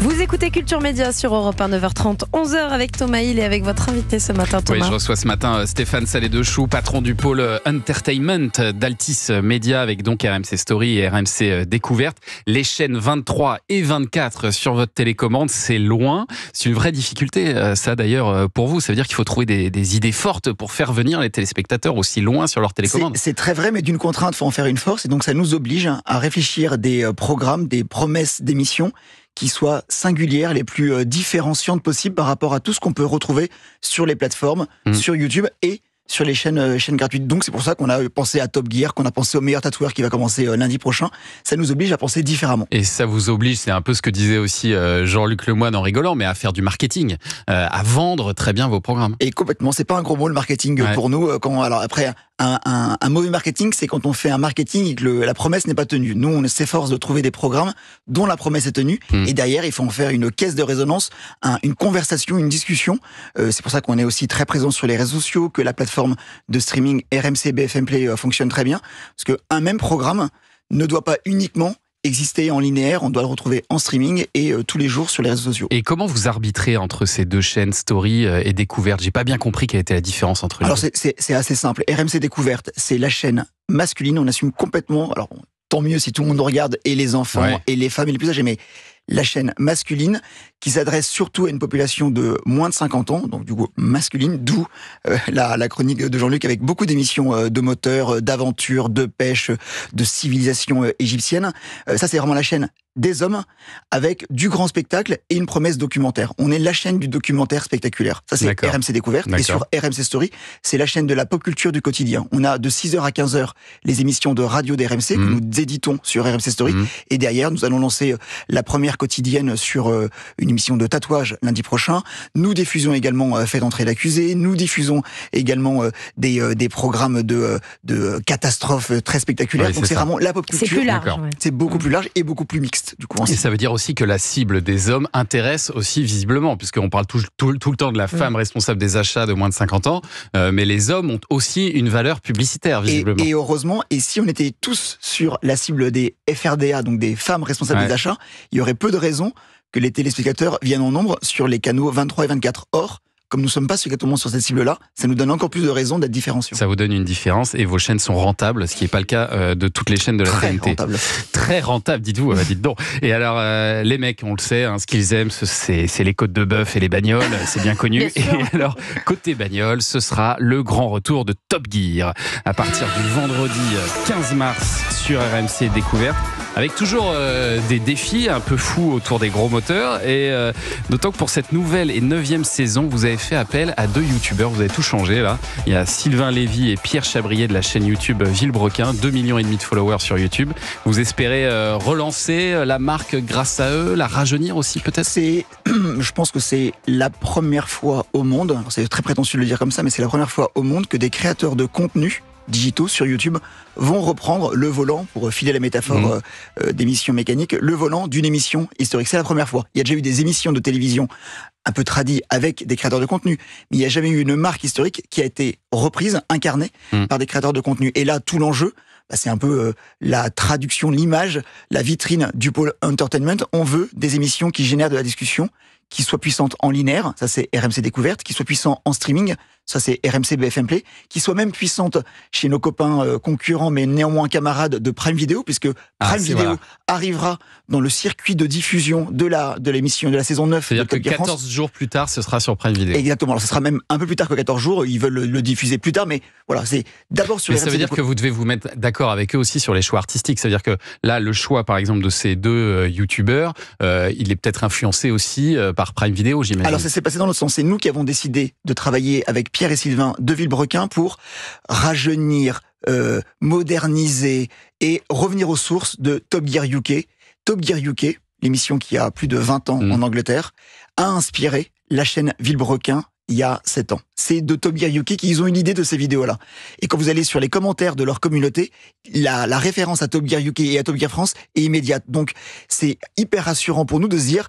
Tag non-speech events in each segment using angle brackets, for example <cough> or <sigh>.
Vous écoutez Culture Média sur Europe 1, 9h30, 11h avec Thomas Hill et avec votre invité ce matin, Thomas. Oui, je reçois ce matin euh, Stéphane Salé de chou patron du pôle euh, Entertainment euh, d'Altis Média avec donc RMC Story et RMC Découverte. Les chaînes 23 et 24 sur votre télécommande, c'est loin. C'est une vraie difficulté, ça d'ailleurs, pour vous. Ça veut dire qu'il faut trouver des, des, idées fortes pour faire venir les téléspectateurs aussi loin sur leur télécommande. C'est très vrai, mais d'une contrainte, faut en faire une force. Et donc, ça nous oblige à réfléchir des programmes, des promesses d'émissions qui soient singulière, les plus euh, différenciantes possibles par rapport à tout ce qu'on peut retrouver sur les plateformes, mmh. sur YouTube et sur les chaînes, euh, chaînes gratuites. Donc c'est pour ça qu'on a euh, pensé à Top Gear, qu'on a pensé au meilleur tatoueur qui va commencer euh, lundi prochain. Ça nous oblige à penser différemment. Et ça vous oblige, c'est un peu ce que disait aussi Jean-Luc Lemoyne en rigolant, mais à faire du marketing, à vendre très bien vos programmes. Et complètement, c'est pas un gros mot le marketing pour nous. Quand alors après un, mauvais marketing, c'est quand on fait un marketing et que la promesse n'est pas tenue. Nous, on s'efforce de trouver des programmes dont la promesse est tenue. Hmm. Et derrière, il faut en faire une caisse de résonance, une conversation, une discussion. c'est pour ça qu'on est aussi très présent sur les réseaux sociaux, que la plateforme de streaming RMC, BFM Play euh, fonctionne très bien, parce que un même programme ne doit pas uniquement exister en linéaire, on doit le retrouver en streaming et euh, tous les jours sur les réseaux sociaux. Et comment vous arbitrez entre ces deux chaînes Story euh, et Découverte J'ai pas bien compris quelle était la différence entre les alors deux. Alors c'est assez simple. RMC Découverte, c'est la chaîne masculine, on assume complètement, alors tant mieux si tout le monde regarde, et les enfants, et les femmes, et les plus âgés, mais la chaîne masculine, qui s'adresse surtout à une population de moins de 50 ans, donc du coup masculine, d'où euh, la, chronique de Jean-Luc avec beaucoup d'émissions euh, de moteurs, euh, d'aventures, de pêche, de civilisation égyptienne. ça, c'est vraiment la chaîne des hommes avec du grand spectacle et une promesse documentaire. On est la chaîne du documentaire spectaculaire. Ça, c'est RMC Découverte. Et sur RMC Story, c'est la chaîne de la pop culture du quotidien. On a de 6h à 15h les émissions de radio d'RMC que mmh. nous éditons sur RMC Story. Mmh. Et derrière, nous allons lancer la première quotidienne sur euh, une émission de tatouage lundi prochain. Nous diffusons également euh, Fait d'entrée l'accusé. Nous diffusons également euh, des, des programmes de, de catastrophes très spectaculaires. Donc c'est vraiment la pop culture. C'est beaucoup mm. plus large et beaucoup plus mixte du coup. Et ça veut dire aussi que la cible des hommes intéresse aussi visiblement, puisqu'on parle tout, le temps de la mm. femme responsable des achats de moins de 50 ans, mais les hommes ont aussi une valeur publicitaire visiblement. Et, heureusement, et si on était tous sur la cible des FRDA, donc des femmes responsables des achats, il y aurait peu de raisons que les téléspectateurs viennent en nombre sur les canaux 23 et 24. Or, comme nous ne sommes pas exactement sur cette cible-là, ça nous donne encore plus de raisons d'être différenciés. Ça vous donne une différence et vos chaînes sont rentables, ce qui n'est pas le cas euh, de toutes les chaînes de la Très TNT. Très rentable, dites-vous, euh, dites donc. Et alors, euh, les mecs, on le sait, hein, ce qu'ils aiment, c'est les côtes de bœuf et les bagnoles, c'est bien connu. et alors, côté bagnoles, ce sera le grand retour de Top Gear à partir du vendredi 15 mars sur RMC Découverte avec toujours euh, des défis un peu fous autour des gros moteurs. Et euh, d'autant que pour cette nouvelle et neuvième saison, vous avez fait appel à deux youtubeurs. Vous avez tout changé là. Il y a Sylvain Lévy et Pierre Chabrier de la chaîne YouTube Villebrequin, 2 millions et demi de followers sur YouTube. Vous espérez euh, relancer la marque grâce à eux, la rajeunir aussi peut-être <clears throat> je pense que c'est la première fois au monde. C'est très prétentieux de le dire comme ça, mais c'est la première fois au monde que des créateurs de contenu digitaux sur YouTube vont reprendre le volant, pour filer la métaphore mmh. euh, euh, d'émissions mécaniques, le volant d'une émission historique. C'est la première fois. Il y a déjà eu des émissions de télévision un peu tradit avec des créateurs de contenu. Mais il n'y a jamais eu une marque historique qui a été reprise, incarnée hmm. par des créateurs de contenu. Et là, tout l'enjeu, bah, c'est un peu euh, la traduction, l'image, la vitrine du pôle entertainment. On veut des émissions qui génèrent de la discussion, qui soient puissantes en linéaire, ça c'est RMC Découverte, qui soient puissantes en streaming, ça c'est RMC BFM Play, qui soient même puissantes chez nos copains euh, concurrents, mais néanmoins camarades de Prime Video, puisque ah, Prime Video arrivera dans le circuit de diffusion de la de l'émission de la saison 9. C'est-à-dire 14 France jours plus tard, ce sera sur Prime Video. Exactement. Alors, ce sera même un peu plus tard que 14 jours. Ils veulent le, diffuser plus tard, mais voilà, c'est d'abord sur. Mais ça veut dire que vous devez vous mettre d'accord avec eux aussi sur les choix artistiques. Ça veut dire que là, le choix, par exemple, de ces deux Youtubers, euh, youtubeurs, euh, il est peut-être influencé aussi euh, par Prime Video, j'imagine. Alors, ça s'est passé dans l'autre sens. C'est nous qui avons décidé de travailler avec Pierre et Sylvain de Villebrequin pour rajeunir, moderniser et revenir aux sources de Top Gear UK. Top Gear UK, l'émission qui a plus de 20 ans mm. en Angleterre, a inspiré la chaîne Villebrequin il y a 7 ans. C'est de Gear UK qu'ils ont une idée de ces vidéos-là. Et quand vous allez sur les commentaires de leur communauté, la, référence à Gear UK et à Tobia France est immédiate. Donc c'est hyper rassurant pour nous de se dire,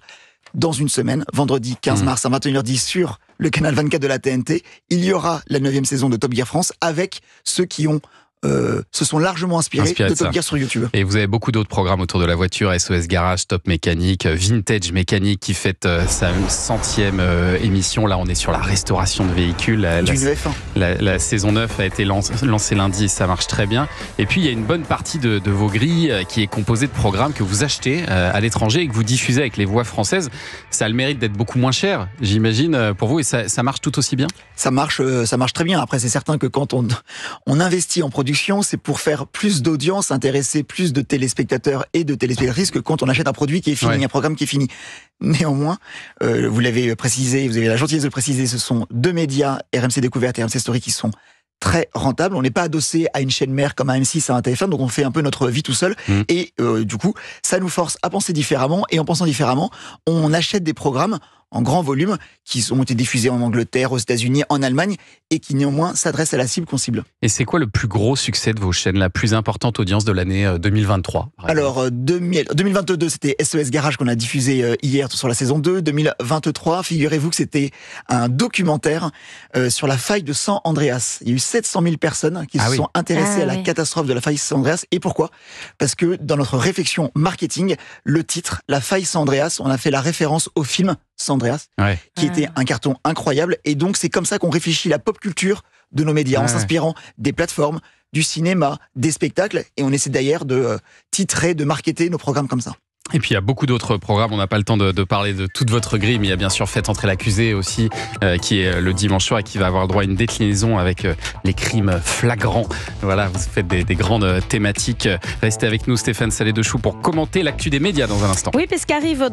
dans une semaine, vendredi 15 mmh. mars à 21h10 sur le canal 24 de la TNT, il y aura la 9 saison de Top France avec ceux qui ont euh, se sont largement inspirés de, Top Gear sur YouTube. Et vous avez beaucoup d'autres programmes autour de la voiture, SOS Garage, Top Mécanique, euh, Vintage Mécanique qui fête euh, sa centième émission. Là, on est sur la restauration de véhicules. La, saison 9 a été lancée lundi ça marche très bien. Et puis, il y a une bonne partie de, vos grilles qui est composée de programmes que vous achetez à l'étranger et que vous diffusez avec les voix françaises. Ça a le mérite d'être beaucoup moins cher, j'imagine, pour vous. Et ça, marche tout aussi bien Ça marche, ça marche très bien. Après, c'est certain que quand on, on investit en production c'est pour faire plus d'audience, intéresser plus de téléspectateurs et de téléspectatrices que quand on achète un produit qui est fini, un programme qui est fini. Néanmoins, euh, vous l'avez précisé, vous avez la gentillesse de le préciser, ce sont deux médias, RMC Découverte et RMC Story, qui sont très rentables. On n'est pas adossé à une chaîne mère comme à M6, à un TF1, donc on fait un peu notre vie tout seul. Mm. Et euh, du coup, ça nous force à penser différemment. Et en pensant différemment, on achète des programmes en grand volume, qui ont été diffusés en Angleterre, aux États-Unis, en Allemagne, et qui néanmoins s'adressent à la cible qu'on cible. Et c'est quoi le plus gros succès de vos chaînes, la plus importante audience de l'année 2023 euh, Alors, 2022, euh, euh, c'était SES e Garage qu'on a diffusé hier sur la saison 2. 2023, figurez-vous que c'était un documentaire sur la faille de San Andreas. Il y a eu 700 000 personnes qui ah se sont intéressées ah à la catastrophe de la faille San Andreas. Et pourquoi Parce que dans notre réflexion marketing, le titre, La faille San Andreas, on a fait la référence au film Sandreas, qui ah. était un carton incroyable. Et donc, c'est comme ça qu'on réfléchit la pop culture de nos médias, en s'inspirant des plateformes, du cinéma, des spectacles. Et on essaie d'ailleurs de euh, titrer, de marketer nos programmes comme ça. Et puis il y a beaucoup d'autres programmes, on n'a pas le temps de, parler de toute votre grille, mais il y a bien sûr Faites entrer l'accusé aussi, euh, qui est euh, le dimanche soir et qui va avoir droit à une déclinaison avec les crimes flagrants. Voilà, vous faites des, grandes thématiques. Restez avec nous Stéphane Salé de Chou pour commenter l'actu des médias dans un instant. Oui, parce qu'arrive